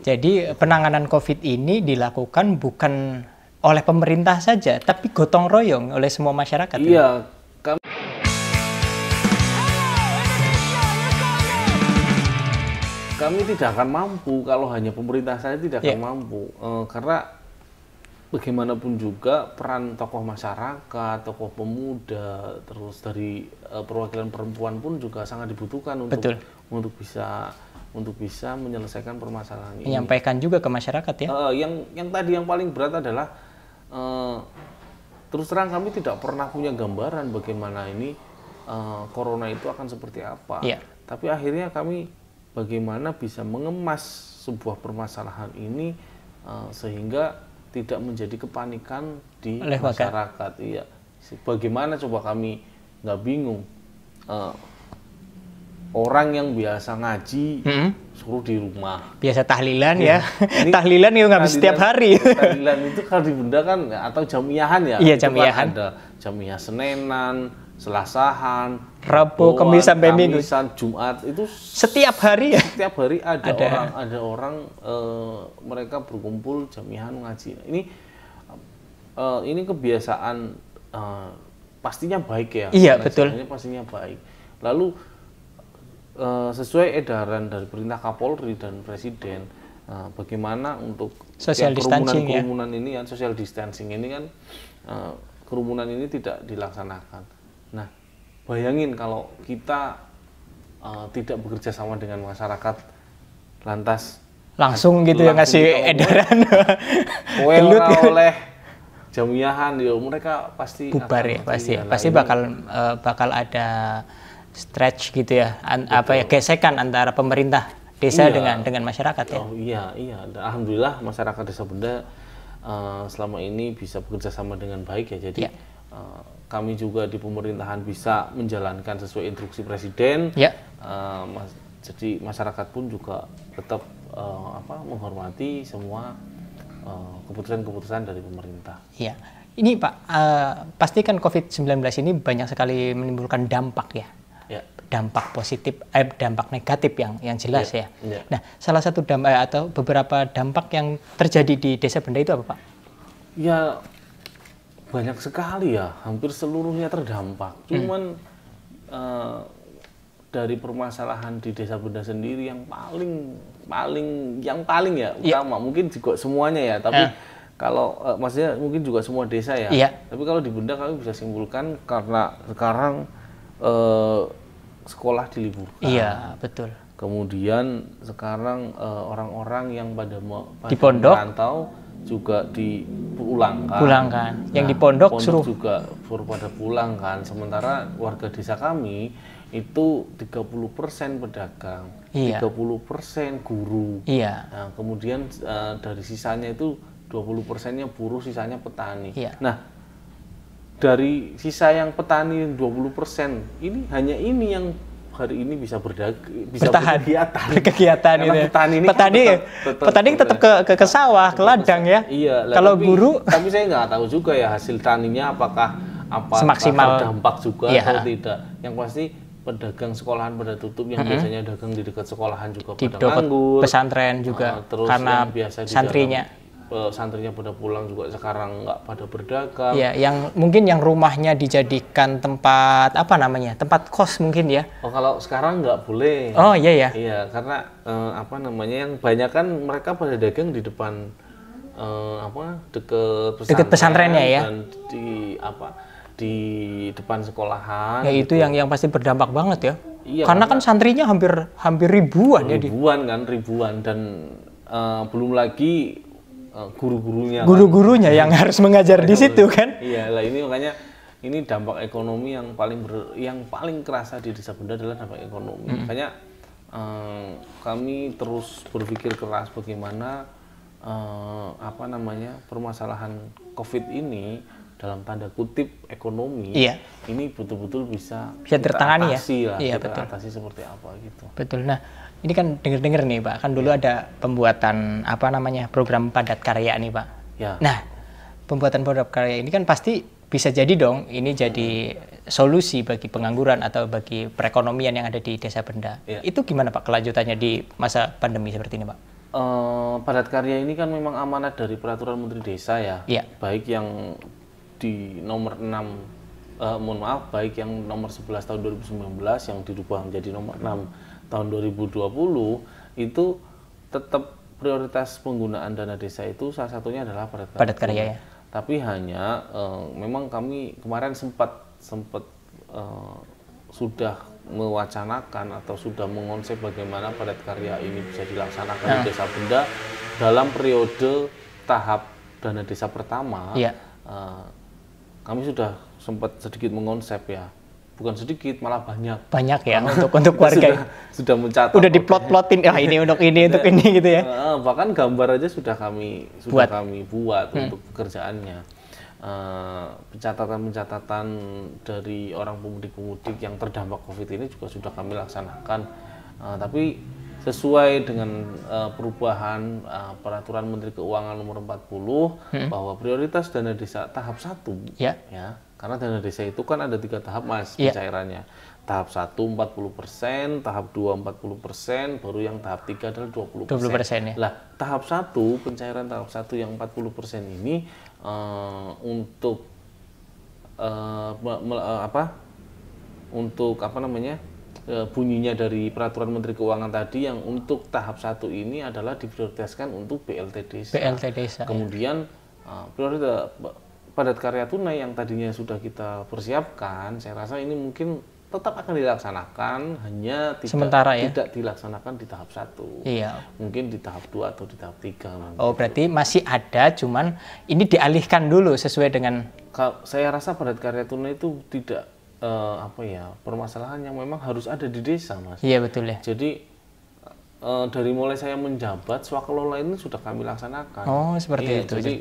Iya. Jadi penanganan COVID ini dilakukan bukan oleh pemerintah saja, tapi gotong royong oleh semua masyarakat. Iya, ya. kami. Kami tidak akan mampu kalau hanya pemerintah saja tidak akan yeah. mampu, e, karena bagaimanapun juga peran tokoh masyarakat, tokoh pemuda, terus dari e, perwakilan perempuan pun juga sangat dibutuhkan untuk Betul. untuk bisa untuk bisa menyelesaikan permasalahan ini. Menyampaikan juga ke masyarakat ya. Uh, yang yang tadi yang paling berat adalah uh, terus terang kami tidak pernah punya gambaran bagaimana ini uh, corona itu akan seperti apa. Yeah. Tapi akhirnya kami bagaimana bisa mengemas sebuah permasalahan ini uh, sehingga tidak menjadi kepanikan di Oleh masyarakat. Iya. Bagaimana coba kami nggak bingung. Uh, orang yang biasa ngaji hmm? suruh di rumah. Biasa tahlilan ya. ya. Ini tahlilan itu nggak bisa setiap hari. tahlilan itu kalau di bunda kan atau jamiahan ya. Iya kan jamiahan. Kan ada jamiah Senenan, Selasahan, Rabu, Kamis sampai Minggu, Jumat itu setiap hari ya. Setiap hari ada, ada. orang ada orang uh, mereka berkumpul jamiahan ngaji. Ini uh, ini kebiasaan uh, pastinya baik ya. Iya betul. Pastinya baik. Lalu Eh, sesuai edaran dari perintah Kapolri dan Presiden uh, bagaimana untuk social ya, kerumunan-kerumunan ya, ya? ini kan social distancing ini kan uh, kerumunan ini tidak dilaksanakan. Nah, bayangin kalau kita uh, tidak bekerja sama dengan masyarakat lantas langsung gitu ya, langsung oh, ya ngasih edaran gelut ya. oleh jamiahan ya mereka pasti bubar ya pasti pasti bakal uh, bakal ada stretch gitu ya an, apa ya gesekan antara pemerintah desa iya. dengan dengan masyarakat ya. Oh iya iya alhamdulillah masyarakat desa bunda uh, selama ini bisa bekerja sama dengan baik ya jadi yeah. Iya. uh, kami juga di pemerintahan bisa menjalankan sesuai instruksi presiden. Yeah. Iya. Uh, mas, jadi masyarakat pun juga tetap uh, apa menghormati semua eh, keputusan-keputusan uh, dari pemerintah. Iya. Ini Pak, uh, pastikan COVID-19 ini banyak sekali menimbulkan dampak ya dampak positif eh, dampak negatif yang yang jelas yeah, ya. Yeah. Nah, salah satu dampak eh, atau beberapa dampak yang terjadi di desa benda itu apa, Pak? Ya banyak sekali ya, hampir seluruhnya terdampak. Hmm. Cuman hmm. uh, dari permasalahan di desa benda sendiri yang paling paling yang paling ya iya. utama mungkin juga semuanya ya, tapi uh kalau eh, maksudnya mungkin juga semua desa ya. Iya. Tapi kalau di Bunda kami bisa simpulkan karena sekarang eh, sekolah diliburkan. Iya, betul. Kemudian sekarang eh, orang-orang yang pada, mau di pondok merantau juga dipulangkan. Pulangkan. Yang nah, di pondok, pondok suruh juga suruh pada pulang kan. Sementara warga desa kami itu 30% pedagang, iya. 30% guru. Iya. Nah, kemudian uh, dari sisanya itu 20%-nya buruh, sisanya petani. Iya. Nah, dari sisa yang petani 20% ini hanya ini yang hari ini bisa berdag bisa bertahan berkegiatan kegiatan Karena gitu ya. petani ini kan petani kan tetap, ya? tetap, petani tetap ke ke, ke sawah ke ladang ya iya kalau guru tapi saya nggak tahu juga ya hasil taninya apakah apa semaksimal dampak juga iya. atau tidak yang pasti pedagang sekolahan pada tutup yang mm -hmm. biasanya dagang di dekat sekolahan juga di pada nganggur pesantren juga uh, terus karena biasa santrinya Eh, santrinya pada pulang juga sekarang nggak pada berdagang. Iya, yang mungkin yang rumahnya dijadikan tempat apa namanya? Tempat kos mungkin ya. Oh, kalau sekarang nggak boleh. Oh, iya ya. Iya, karena eh, apa namanya? Yang banyak kan mereka pada dagang di depan eh, apa? deket pesantren. Deket pesantrennya ya. Dan di apa? di depan sekolahan. Ya itu gitu. yang yang pasti berdampak banget ya. Iya, karena, kan karena kan santrinya hampir hampir ribuan, ribuan ya. Ribuan kan, ribuan dan uh, belum lagi guru-gurunya eh, guru-gurunya kan? yang iya. harus mengajar ya, di situ iya. kan iya lah ini makanya ini dampak ekonomi yang paling ber, yang paling kerasa di desa bunda adalah dampak ekonomi hmm. makanya uh, kami terus berpikir keras bagaimana uh, apa namanya permasalahan covid ini dalam tanda kutip ekonomi iya. ini betul-betul bisa bisa tertangani ya lah, iya, kita betul. atasi seperti apa gitu betul nah ini kan dengar-dengar nih pak kan dulu iya. ada pembuatan apa namanya program padat karya nih pak ya. nah pembuatan padat karya ini kan pasti bisa jadi dong ini jadi solusi bagi pengangguran atau bagi perekonomian yang ada di desa benda ya. itu gimana pak kelanjutannya di masa pandemi seperti ini pak Uh, padat karya ini kan memang amanat dari peraturan Menteri Desa ya, yeah. baik yang di nomor 6 uh, eh, mohon maaf baik yang nomor 11 tahun 2019 yang dirubah menjadi nomor 6 tahun 2020 itu tetap prioritas penggunaan dana desa itu salah satunya adalah padat karya. Padat karya ya. Tapi hanya uh, memang kami kemarin sempat sempat uh, sudah mewacanakan atau sudah mengonsep bagaimana padat karya ini bisa dilaksanakan nah. di ah. desa benda dalam periode tahap dana desa pertama. Ya. Uh, kami sudah sempat sedikit mengonsep ya bukan sedikit malah banyak banyak ya untuk untuk warga sudah, ya. sudah mencatat sudah diplot-plotin ya ah, ini untuk ini untuk ini gitu ya bahkan gambar aja sudah kami sudah buat. kami buat hmm. untuk pekerjaannya eh, pencatatan-pencatatan uh, pencatatan -pencatatan dari orang pemudik-pemudik yang terdampak covid ini juga sudah kami laksanakan uh, tapi sesuai dengan uh, perubahan uh, peraturan Menteri Keuangan nomor 40 hmm. bahwa prioritas dana desa tahap 1 ya. ya karena dana desa itu kan ada tiga tahap mas ya. pencairannya tahap 1 40%, tahap 2 40%, baru yang tahap 3 adalah 20%. 20% ya. Lah, tahap 1 pencairan tahap 1 yang 40% ini uh, untuk uh, me, me, uh, apa? Untuk apa namanya? Eh, bunyinya dari peraturan Menteri Keuangan tadi yang untuk tahap satu ini adalah diprioritaskan untuk BLT desa. BLT desa. Ya. Kemudian ya. prioritas eh, padat karya tunai yang tadinya sudah kita persiapkan, saya rasa ini mungkin tetap akan dilaksanakan hanya tidak Sementara, ya? tidak dilaksanakan di tahap satu iya. mungkin di tahap dua atau di tahap tiga nanti. oh berarti masih ada cuman ini dialihkan dulu sesuai dengan saya rasa padat karya tunai itu tidak uh, apa ya permasalahan yang memang harus ada di desa mas iya betul ya jadi uh, dari mulai saya menjabat swakelola ini sudah kami laksanakan oh seperti iya, itu jadi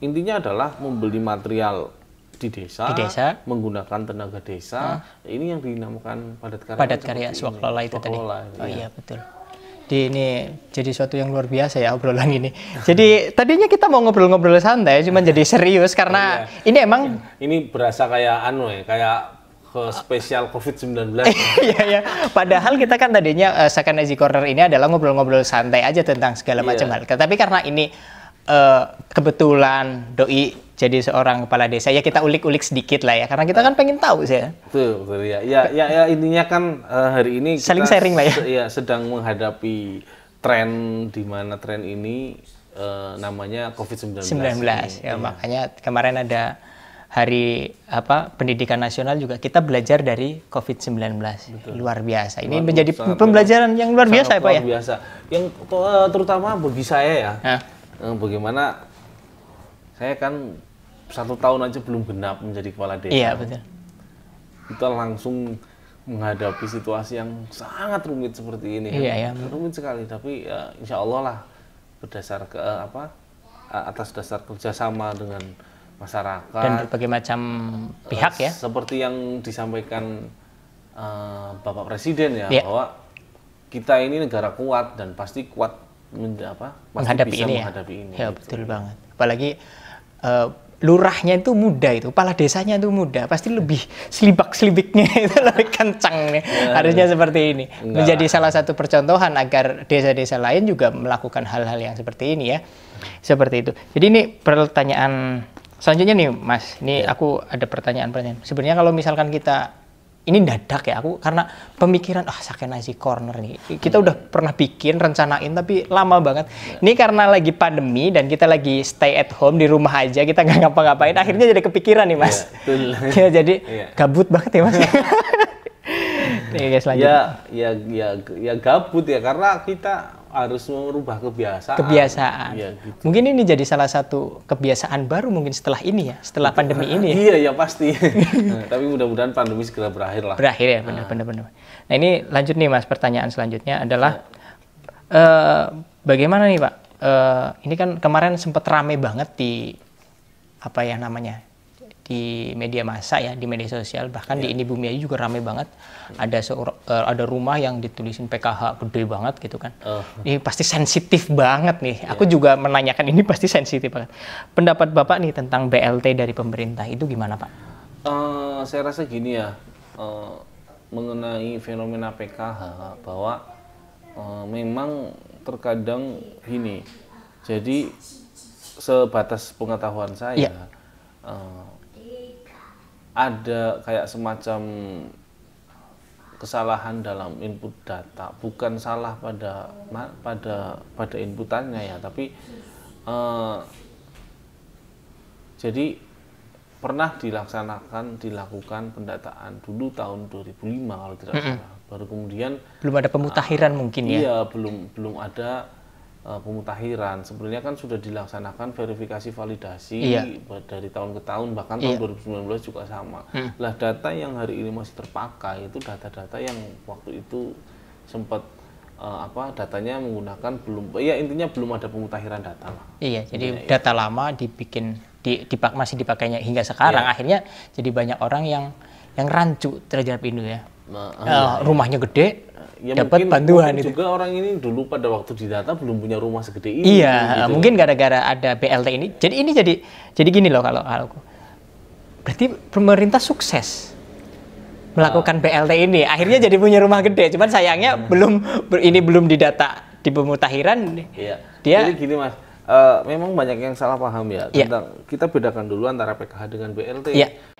intinya adalah membeli material di desa, di desa menggunakan tenaga desa ah. ini yang dinamakan padat karya padat karya swakelola itu tadi oh iya, iya betul di ini jadi suatu yang luar biasa ya obrolan ini. Jadi tadinya kita mau ngobrol-ngobrol santai, cuman jadi serius karena oh, iya. ini emang ini berasa kayak anu ya, kayak ke spesial COVID-19. Iya, ya. Padahal kita kan tadinya uh, Second Easy Corner ini adalah ngobrol-ngobrol santai aja tentang segala yeah. macam hal. Tapi karena ini uh, kebetulan doi jadi seorang kepala desa ya kita ulik-ulik sedikit lah ya karena kita kan pengen tahu sih ya. Betul, ya. Ya, ya, ya intinya kan uh, hari ini saling sharing lah ya. Se ya sedang menghadapi tren di mana tren ini uh, namanya COVID-19. 19, 19 ya, ya makanya kemarin ada hari apa pendidikan nasional juga kita belajar dari COVID-19. Luar biasa. Ini luar, menjadi pembelajaran yang luar biasa ya, Pak ya. Yang eh, terutama bagi saya ya. Hah? Eh, bagaimana saya kan satu tahun aja belum genap menjadi kepala desa. Iya, betul. Kita langsung menghadapi situasi yang sangat rumit seperti ini. Iya, ya. Rumit sekali, tapi ya, insya Allah lah berdasar ke eh, apa atas dasar kerjasama dengan masyarakat dan berbagai macam pihak ya. Seperti yang disampaikan uh, Bapak Presiden ya, ya bahwa kita ini negara kuat dan pasti kuat apa pasti menghadapi ini ya. menghadapi ya. ini. Ya gitu. betul banget. Apalagi uh, lurahnya itu muda itu, kepala desanya itu muda, pasti lebih selibak selibiknya itu lebih kencang nih. Ya, ya. Harusnya seperti ini. Enggak. Menjadi salah satu percontohan agar desa-desa lain juga melakukan hal-hal yang seperti ini ya. Seperti itu. Jadi ini pertanyaan Selanjutnya nih Mas, ini ya. aku ada pertanyaan-pertanyaan. Sebenarnya kalau misalkan kita ini dadak ya aku karena pemikiran ah oh, nasi corner nih kita hmm. udah pernah bikin rencanain tapi lama banget ya. ini karena lagi pandemi dan kita lagi stay at home di rumah aja kita nggak ngapa-ngapain iya. akhirnya jadi kepikiran nih mas ya, ya jadi ya. gabut banget ya mas Nih, iya. guys, Ya, ya, ya, ya gabut ya karena kita harus merubah kebiasaan. Kebiasaan. Ya, gitu. Mungkin ini jadi salah satu kebiasaan baru mungkin setelah ini ya, setelah iya. pandemi ini. Ya. Iya ya pasti. nah, tapi mudah-mudahan pandemi segera berakhir lah. Berakhir ya, benar-benar. Nah. nah ini lanjut nih mas, pertanyaan selanjutnya adalah ya. uh, bagaimana nih pak? Uh, ini kan kemarin sempat rame banget di apa ya namanya di media massa ya, di media sosial, bahkan yeah. di iya. ini bumi aja juga ramai banget. Ada uh, ada rumah yang ditulisin PKH gede banget gitu kan. Oh. Ini pasti sensitif banget nih. Yeah. Aku juga menanyakan ini pasti sensitif banget. Pendapat Bapak nih tentang BLT dari pemerintah itu gimana, Pak? Uh, saya rasa gini ya. Uh, mengenai fenomena PKH bahwa uh, memang terkadang gini. Jadi sebatas pengetahuan saya yeah. Iya ada kayak semacam kesalahan dalam input data bukan salah pada pada pada inputannya ya tapi uh, jadi pernah dilaksanakan dilakukan pendataan dulu tahun 2005 kalau tidak salah baru kemudian belum ada pemutahiran uh, mungkin ya iya belum belum ada Eh, pemutahiran sebenarnya kan sudah dilaksanakan verifikasi validasi iya. dari tahun ke tahun bahkan tahun iya. tahun 2019 juga sama. Hmm. Lah data yang hari ini masih terpakai itu data-data yang waktu itu sempat uh, apa datanya menggunakan belum ya intinya belum ada pemutahiran data lah. Iya, jadi ya. data lama dibikin di, dipak, masih dipakainya hingga sekarang iya. akhirnya jadi banyak orang yang yang rancu terhadap ini ya uh, rumahnya gede ya dapat bantuan itu. juga orang ini dulu pada waktu didata belum punya rumah segede ini. Iya, gitu. Eh, mungkin gara-gara ada BLT ini. Jadi ini jadi jadi gini loh kalau aku. Berarti pemerintah sukses melakukan ah. BLT ini. Akhirnya jadi punya rumah gede. Cuman sayangnya hmm. belum ini belum didata di pemutahiran. Iya. Dia Jadi gini Mas, uh, memang banyak yang salah paham ya iya. tentang iya. kita bedakan dulu antara PKH dengan BLT. Iya.